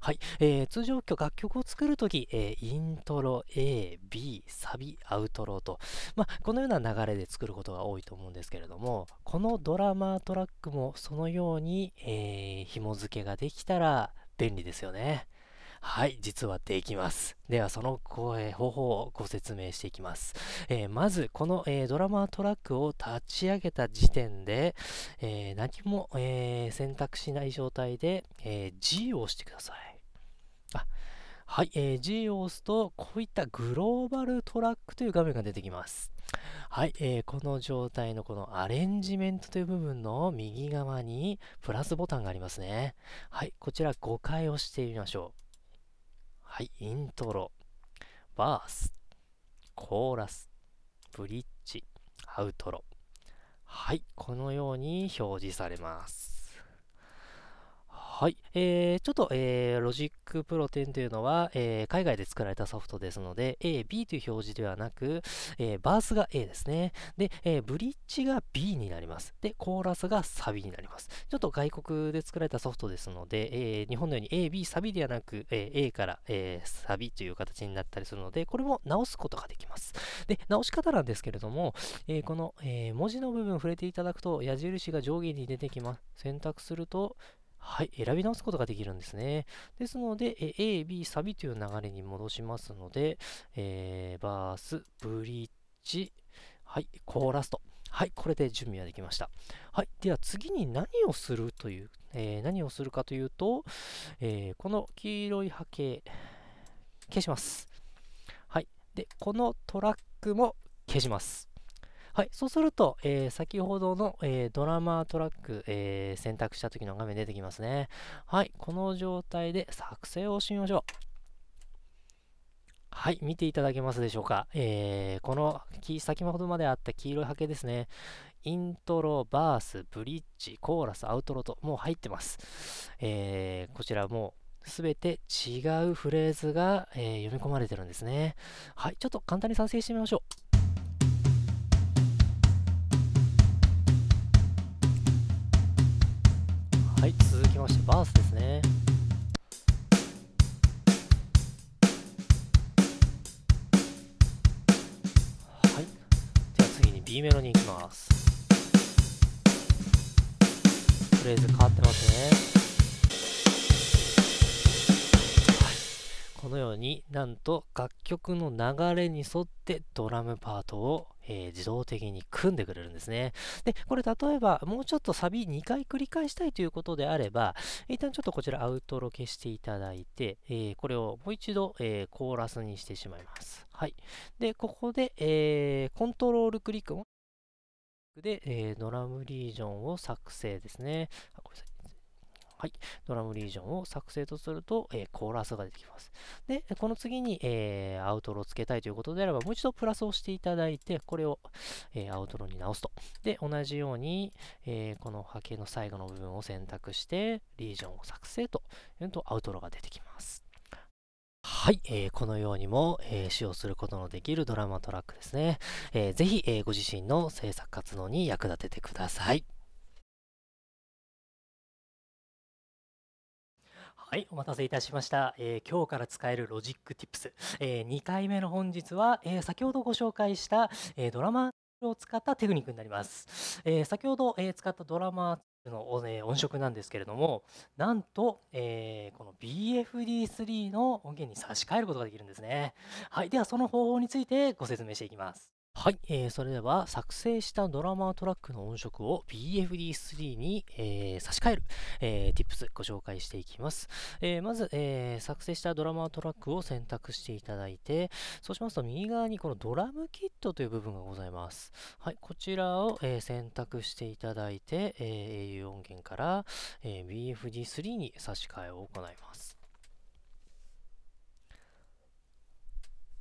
はい、えー、通常楽曲を作るとき、えー、イントロ A、B、サビ、アウトロと、まあ、このような流れで作ることが多いと思うんですけれども、このドラマートラックもそのように、えー、紐付けができたら便利ですよね。はい、実はできます。では、その、方法をご説明していきます。えー、まず、この、えー、ドラマートラックを立ち上げた時点で、え何も、え選択しない状態で、え G を押してください。あはい、えー、G を押すと、こういったグローバルトラックという画面が出てきます。はい、えー、この状態のこのアレンジメントという部分の右側にプラスボタンがありますね。はい、こちら5回押してみましょう。はい、イントロ、バース、コーラス、ブリッジ、アウトロ。はい、このように表示されます。はい。えー、ちょっと、えー、Logic p 10というのは、えー、海外で作られたソフトですので、A、B という表示ではなく、えー、バースが A ですね。で、えー、ブリッジが B になります。で、コーラスがサビになります。ちょっと外国で作られたソフトですので、えー、日本のように A、B、サビではなく、えー、A から、えー、サビという形になったりするので、これも直すことができます。で、直し方なんですけれども、えー、この、えー、文字の部分触れていただくと、矢印が上下に出てきます。選択すると、はい、選び直すことができるんですね。ですので、え A、B、サビという流れに戻しますので、えー、バース、ブリッジ、はい、コーラスと。はい、これで準備はできました。はい、では次に何をするという、えー、何をするかというと、えー、この黄色い波形、消します。はい、で、このトラックも消します。はい、そうすると、えー、先ほどの、えー、ドラマートラック、えー、選択した時の画面出てきますね。はい、この状態で作成をしてみましょう。はい、見ていただけますでしょうか。えー、この先ほどまであった黄色い波形ですね。イントロ、バース、ブリッジ、コーラス、アウトロと、もう入ってます。えー、こちらもう、すべて違うフレーズが、えー、読み込まれてるんですね。はい、ちょっと簡単に撮影してみましょう。はい続きましてバースですねはいでは次に B メロに行きますフレーズ変わってますねこのようになんと楽曲の流れに沿ってドラムパートを、えー、自動的に組んでくれるんですね。で、これ例えばもうちょっとサビ2回繰り返したいということであれば、一旦ちょっとこちらアウトロ消していただいて、えー、これをもう一度、えー、コーラスにしてしまいます。はい。で、ここで、えー、コントロールクリックで、えドラムリージョンを作成ですね。あごめんなさいはい。ドラムリージョンを作成とすると、えー、コーラスが出てきます。で、この次に、えー、アウトロをつけたいということであれば、もう一度プラスをしていただいて、これを、えー、アウトロに直すと。で、同じように、えー、この波形の最後の部分を選択して、リージョンを作成というと、アウトロが出てきます。はい、えー、このようにも、えー、使用することのできるドラマトラックですね。えー、ぜひ、えー、ご自身の制作活動に役立ててください。はい、お待たせいたしました。えー、今日から使えるロジック Tips、えー、2回目の本日は、えー、先ほどご紹介した、えドラマを使ったテクニックになります。え先ほど、え使ったドラマの、え音色なんですけれども、なんと、えこの BFD3 の音源に差し替えることができるんですね。はい、ではその方法についてご説明していきます。はい、えー、それでは作成したドラマートラックの音色を BFD3 に、えー、差し替える、えー、Tips ご紹介していきます。えー、まず、えー、作成したドラマートラックを選択していただいて、そうしますと右側にこのドラムキットという部分がございます。はい、こちらを、えー、選択していただいて、えー、au 音源から、えー、BFD3 に差し替えを行います。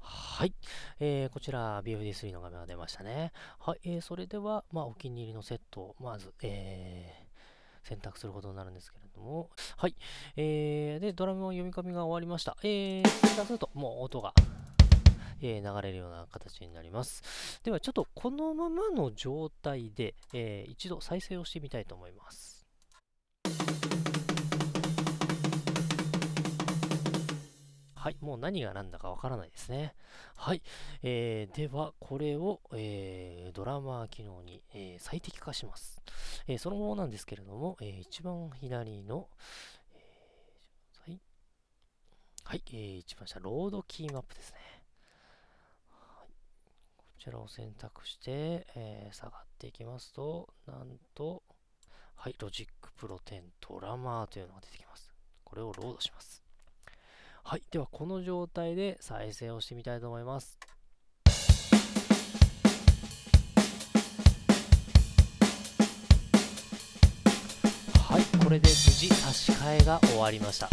はい。えー、こちら BFD3 の画面が出ましたね。はい。えー、それでは、まあ、お気に入りのセットを、まず、えー、選択することになるんですけれども。はい。えー、で、ドラムの読み込みが終わりました。えー、選択すると、もう音が、えー、流れるような形になります。では、ちょっとこのままの状態で、えー、一度再生をしてみたいと思います。はい、もう何が何だかわからないですね。はい、えー、では、これを、えー、ドラマー機能に、えー、最適化します。えー、その後なんですけれども、えー、一番左の、えー、はい、はい、えー、一番下、ロードキーマップですね。こちらを選択して、えー、下がっていきますと、なんと、はい、ロジックプロテンドラマーというのが出てきます。これをロードします。はい、ではこの状態で再生をしてみたいと思います。はい、これで無事差し替えが終わりました。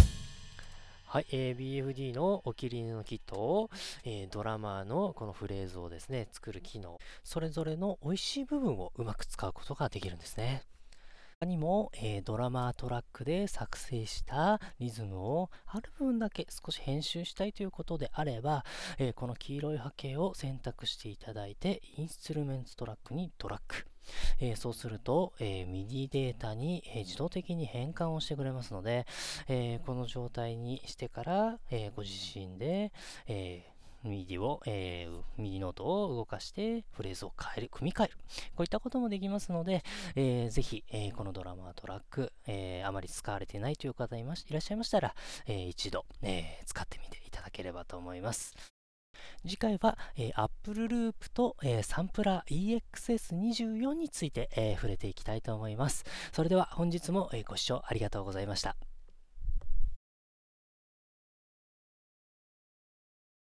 はい、えー、BFD のお切りのキットを、えー、ドラマーのこのフレーズをですね、作る機能、それぞれの美味しい部分をうまく使うことができるんですね。他にも、えー、ドラマートラックで作成したリズムをある分だけ少し編集したいということであれば、えー、この黄色い波形を選択していただいてインストゥルメンツトラックにドラッグえー、そうすると、えー、MIDI データに、えー、自動的に変換をしてくれますので、えー、この状態にしてから、えご自身で、え右を、えー、右ノートを動かしてフレーズを変える、組み替える。こういったこともできますので、えー、ぜひ、えー、このドラマートラック、えー、あまり使われてないという方いまいらっしゃいましたら、えー、一度、えー、使ってみていただければと思います。次回は、えー、Apple Loop と、えー、サンプラー EXS24 について、えー、触れていきたいと思います。それでは本日も、えー、ご視聴ありがとうございました。